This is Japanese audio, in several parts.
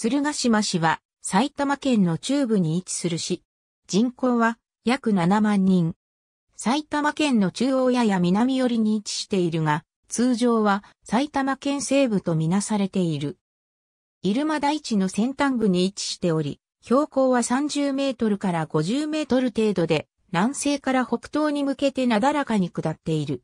鶴ヶ島市は埼玉県の中部に位置する市。人口は約7万人。埼玉県の中央やや南寄りに位置しているが、通常は埼玉県西部とみなされている。入間大地の先端部に位置しており、標高は30メートルから50メートル程度で、南西から北東に向けてなだらかに下っている。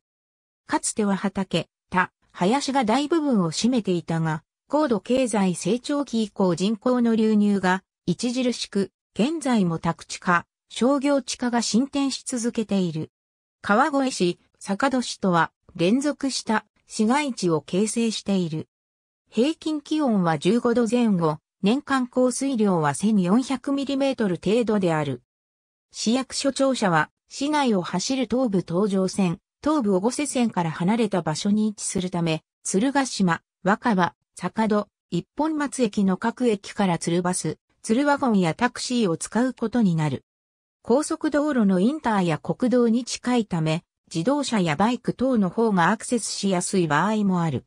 かつては畑、田、林が大部分を占めていたが、高度経済成長期以降人口の流入が著しく、現在も宅地化、商業地化が進展し続けている。川越市、坂戸市とは連続した市街地を形成している。平均気温は15度前後、年間降水量は 1400mm 程度である。市役所庁舎は市内を走る東武東上線、東武小瀬線から離れた場所に位置するため、鶴ヶ島、若葉、坂戸、一本松駅の各駅から鶴バス、鶴ワゴンやタクシーを使うことになる。高速道路のインターや国道に近いため、自動車やバイク等の方がアクセスしやすい場合もある。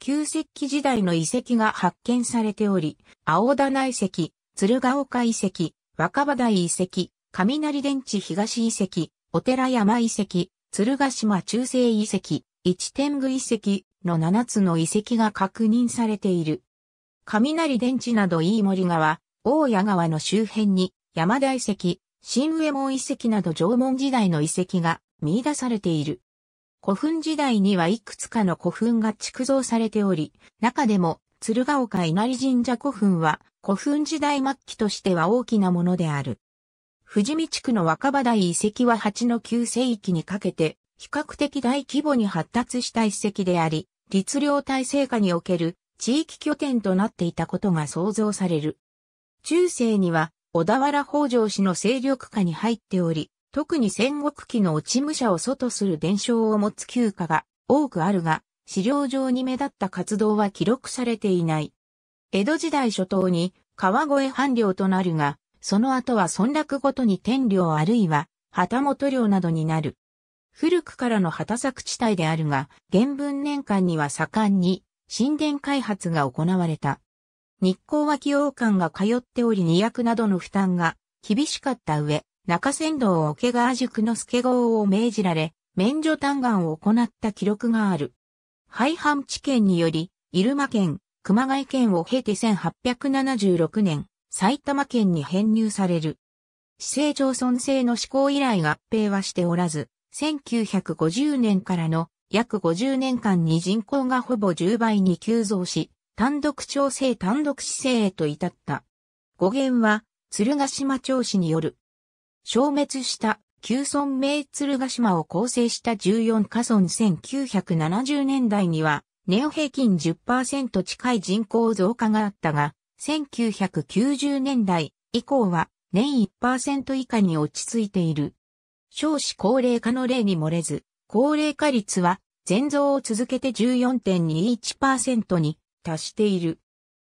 旧石器時代の遺跡が発見されており、青棚遺跡、鶴岡遺跡、若葉台遺跡、雷電池東遺跡、お寺山遺跡、鶴ヶ島中世遺跡、一天狗遺跡、の7つの遺跡が確認されている。雷電池など飯森川、大谷川の周辺に山田遺跡、新上門遺跡など縄文時代の遺跡が見出されている。古墳時代にはいくつかの古墳が築造されており、中でも鶴岡稲荷神社古墳は古墳時代末期としては大きなものである。富士見地区の若葉台遺跡は8の9世紀にかけて比較的大規模に発達した遺跡であり、律令体制下における地域拠点となっていたことが想像される。中世には小田原北条氏の勢力下に入っており、特に戦国期の落ち武者を外する伝承を持つ旧家が多くあるが、資料上に目立った活動は記録されていない。江戸時代初頭に川越藩領となるが、その後は村落ごとに天領あるいは旗本領などになる。古くからの畑作地帯であるが、原文年間には盛んに神殿開発が行われた。日光脇王館が通っており二役などの負担が厳しかった上、中仙道桶川塾の助号を命じられ、免除嘆願を行った記録がある。廃藩置県により、入間県、熊谷県を経て1876年、埼玉県に編入される。市政町村制の施行以来合併はしておらず、1950年からの約50年間に人口がほぼ10倍に急増し、単独調整単独姿勢へと至った。語源は、鶴ヶ島町市による。消滅した旧村名鶴ヶ島を構成した14カ村1970年代には、年平均10%近い人口増加があったが、1990年代以降は年1%以下に落ち着いている。少子高齢化の例に漏れず、高齢化率は全増を続けて14.21%に達している。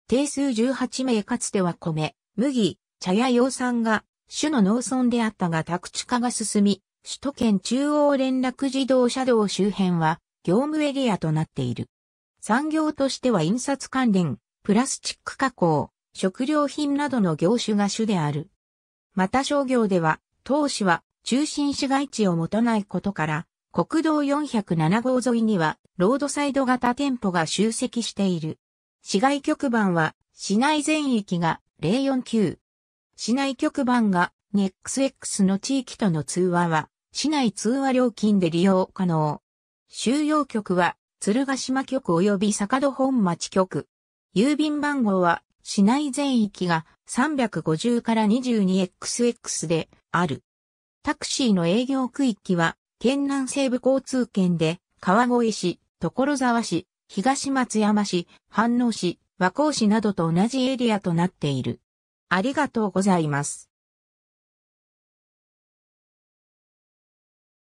定数18名かつては米、麦、茶や養蚕が主の農村であったが宅地化が進み、首都圏中央連絡自動車道周辺は業務エリアとなっている。産業としては印刷関連、プラスチック加工、食料品などの業種が主である。また商業では、当市は中心市街地を持たないことから、国道407号沿いには、ロードサイド型店舗が集積している。市外局番は、市内全域が049。市内局番が NEXX の地域との通話は、市内通話料金で利用可能。収容局は、鶴ヶ島局及び坂戸本町局。郵便番号は、市内全域が350から 22XX である。タクシーの営業区域は、県南西部交通圏で、川越市、所沢市、東松山市、飯能市、和光市などと同じエリアとなっている。ありがとうございます。